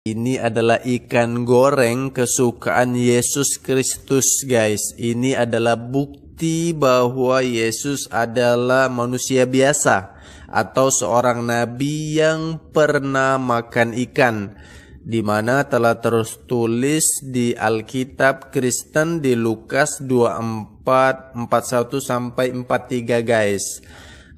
Ini adalah ikan goreng kesukaan Yesus Kristus, guys. Ini adalah bukti bahwa Yesus adalah manusia biasa atau seorang nabi yang pernah makan ikan, di mana telah terus tulis di Alkitab Kristen di Lukas 24 41 sampai 43, guys.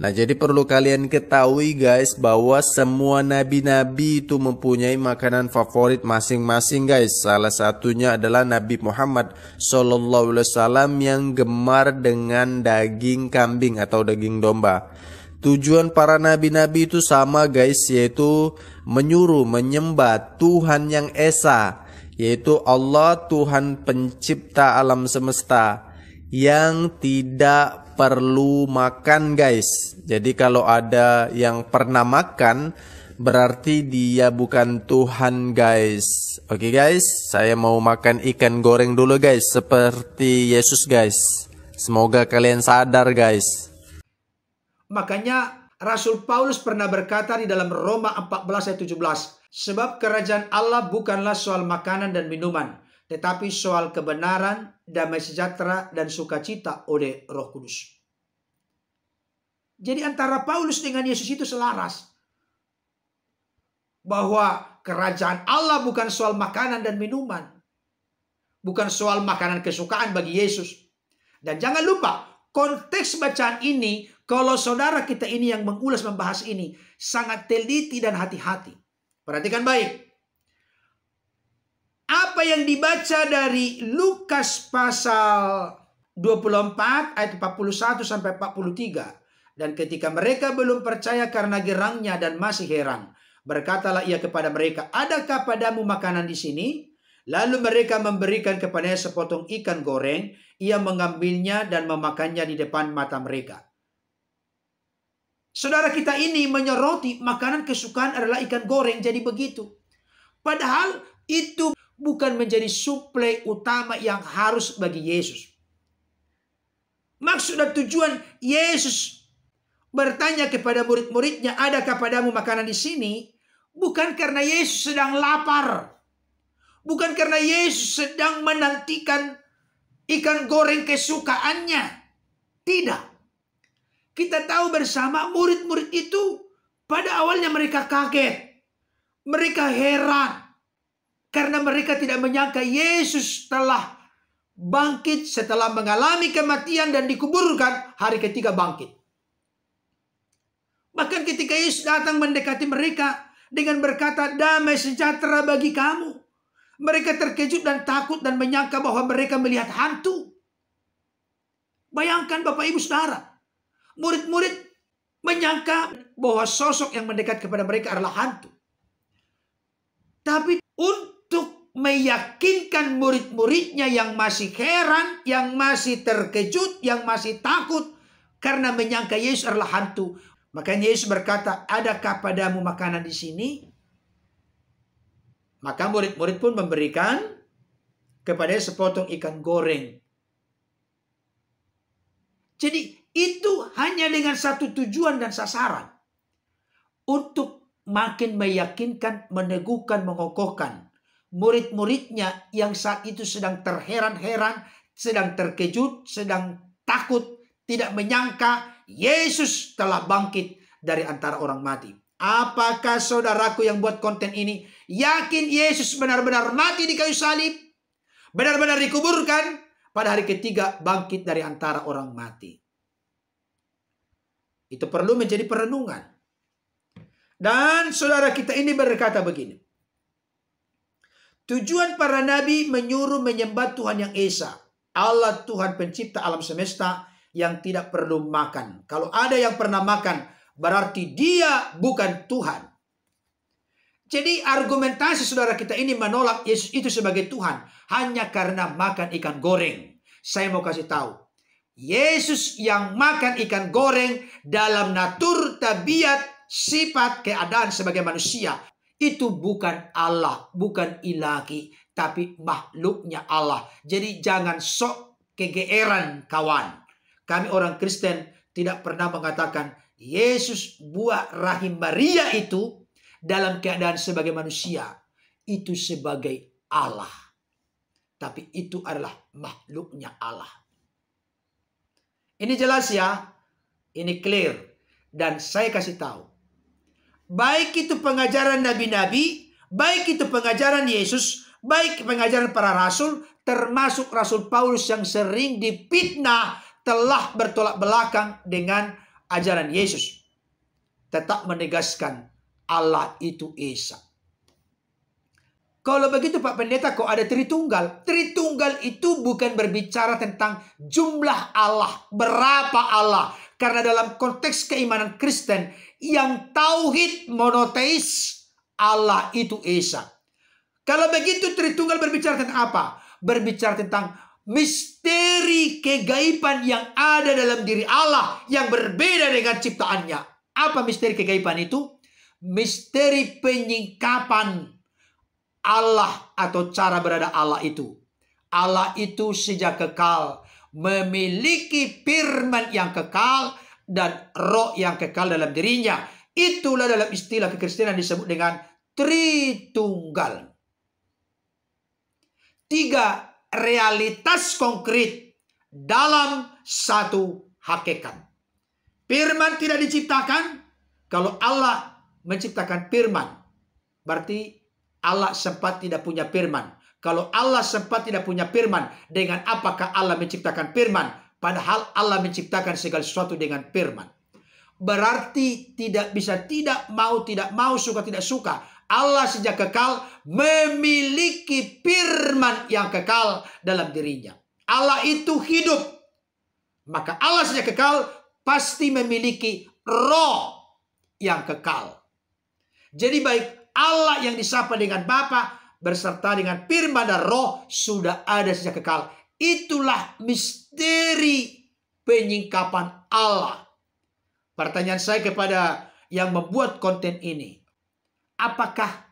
Nah jadi perlu kalian ketahui guys bahwa semua nabi-nabi itu mempunyai makanan favorit masing-masing guys. Salah satunya adalah Nabi Muhammad SAW Alaihi Wasallam yang gemar dengan daging kambing atau daging domba. Tujuan para nabi-nabi itu sama guys yaitu menyuruh menyembah Tuhan yang esa yaitu Allah Tuhan pencipta alam semesta yang tidak perlu makan guys. Jadi kalau ada yang pernah makan berarti dia bukan Tuhan guys. Oke okay, guys, saya mau makan ikan goreng dulu guys seperti Yesus guys. Semoga kalian sadar guys. Makanya Rasul Paulus pernah berkata di dalam Roma 14 ayat 17, sebab kerajaan Allah bukanlah soal makanan dan minuman, tetapi soal kebenaran, damai sejahtera, dan sukacita oleh roh kudus. Jadi antara Paulus dengan Yesus itu selaras. Bahwa kerajaan Allah bukan soal makanan dan minuman. Bukan soal makanan kesukaan bagi Yesus. Dan jangan lupa, konteks bacaan ini, kalau saudara kita ini yang mengulas membahas ini, sangat teliti dan hati-hati. Perhatikan baik apa yang dibaca dari Lukas pasal 24 ayat 41 sampai 43. Dan ketika mereka belum percaya karena gerangnya dan masih heran, berkatalah ia kepada mereka, "Adakah padamu makanan di sini?" Lalu mereka memberikan kepadanya sepotong ikan goreng, ia mengambilnya dan memakannya di depan mata mereka. Saudara kita ini menyoroti makanan kesukaan adalah ikan goreng jadi begitu. Padahal itu bukan menjadi suplai utama yang harus bagi Yesus. Maksud dan tujuan Yesus bertanya kepada murid-muridnya, adakah padamu makanan di sini? Bukan karena Yesus sedang lapar. Bukan karena Yesus sedang menantikan ikan goreng kesukaannya. Tidak. Kita tahu bersama murid-murid itu pada awalnya mereka kaget. Mereka heran. Karena mereka tidak menyangka Yesus telah bangkit setelah mengalami kematian dan dikuburkan hari ketiga bangkit. Bahkan ketika Yesus datang mendekati mereka dengan berkata damai sejahtera bagi kamu. Mereka terkejut dan takut dan menyangka bahwa mereka melihat hantu. Bayangkan Bapak Ibu Saudara. Murid-murid menyangka bahwa sosok yang mendekat kepada mereka adalah hantu. Tapi untuk meyakinkan murid-muridnya yang masih heran, yang masih terkejut, yang masih takut karena menyangka Yesus adalah hantu. Makanya Yesus berkata, "Adakah padamu makanan di sini?" Maka murid-murid pun memberikan kepada sepotong ikan goreng. Jadi itu hanya dengan satu tujuan dan sasaran. Untuk makin meyakinkan, meneguhkan, mengokohkan murid-muridnya yang saat itu sedang terheran-heran, sedang terkejut, sedang takut, tidak menyangka Yesus telah bangkit dari antara orang mati. Apakah saudaraku yang buat konten ini yakin Yesus benar-benar mati di kayu salib? Benar-benar dikuburkan pada hari ketiga bangkit dari antara orang mati. Itu perlu menjadi perenungan. Dan saudara kita ini berkata begini. Tujuan para nabi menyuruh menyembah Tuhan yang Esa. Allah Tuhan pencipta alam semesta yang tidak perlu makan. Kalau ada yang pernah makan, berarti dia bukan Tuhan. Jadi argumentasi saudara kita ini menolak Yesus itu sebagai Tuhan hanya karena makan ikan goreng. Saya mau kasih tahu, Yesus yang makan ikan goreng dalam natur, tabiat, sifat, keadaan sebagai manusia itu bukan Allah, bukan ilahi, tapi makhluknya Allah. Jadi jangan sok kegeeran kawan. Kami orang Kristen tidak pernah mengatakan Yesus buat rahim Maria itu dalam keadaan sebagai manusia. Itu sebagai Allah. Tapi itu adalah makhluknya Allah. Ini jelas ya. Ini clear. Dan saya kasih tahu baik itu pengajaran nabi-nabi, baik itu pengajaran Yesus, baik pengajaran para rasul, termasuk Rasul Paulus yang sering dipitnah telah bertolak belakang dengan ajaran Yesus. Tetap menegaskan Allah itu Esa. Kalau begitu Pak Pendeta kok ada Tritunggal? Tritunggal itu bukan berbicara tentang jumlah Allah, berapa Allah. Karena dalam konteks keimanan Kristen, yang tauhid monoteis Allah itu Esa. Kalau begitu Tritunggal berbicara tentang apa? Berbicara tentang misteri kegaiban yang ada dalam diri Allah yang berbeda dengan ciptaannya. Apa misteri kegaiban itu? Misteri penyingkapan Allah atau cara berada Allah itu. Allah itu sejak kekal memiliki firman yang kekal dan roh yang kekal dalam dirinya. Itulah dalam istilah kekristenan disebut dengan Tritunggal. Tiga realitas konkret dalam satu hakikat. Firman tidak diciptakan kalau Allah menciptakan firman. Berarti Allah sempat tidak punya firman. Kalau Allah sempat tidak punya firman, dengan apakah Allah menciptakan firman? Padahal Allah menciptakan segala sesuatu dengan firman. Berarti tidak bisa tidak mau, tidak mau, suka tidak suka. Allah sejak kekal memiliki firman yang kekal dalam dirinya. Allah itu hidup. Maka Allah sejak kekal pasti memiliki roh yang kekal. Jadi baik Allah yang disapa dengan Bapa berserta dengan firman dan roh sudah ada sejak kekal Itulah misteri penyingkapan Allah. Pertanyaan saya kepada yang membuat konten ini. Apakah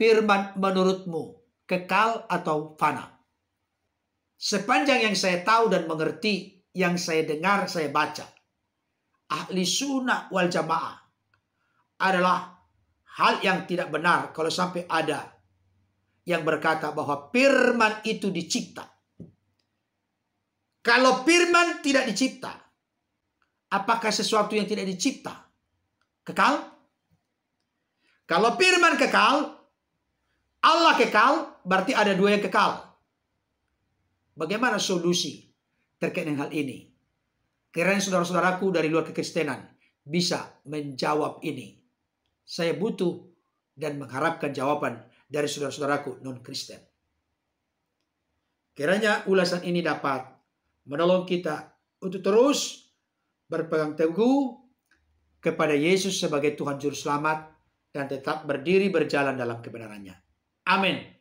firman menurutmu kekal atau fana? Sepanjang yang saya tahu dan mengerti, yang saya dengar, saya baca. Ahli sunnah wal jamaah adalah hal yang tidak benar kalau sampai ada yang berkata bahwa firman itu dicipta. Kalau firman tidak dicipta, apakah sesuatu yang tidak dicipta kekal? Kalau firman kekal, Allah kekal, berarti ada dua yang kekal. Bagaimana solusi terkait dengan hal ini? Kiranya saudara-saudaraku dari luar kekristenan bisa menjawab ini. Saya butuh dan mengharapkan jawaban dari saudara-saudaraku non-Kristen. Kiranya ulasan ini dapat menolong kita untuk terus berpegang teguh kepada Yesus sebagai Tuhan Juru Selamat dan tetap berdiri berjalan dalam kebenarannya. Amin.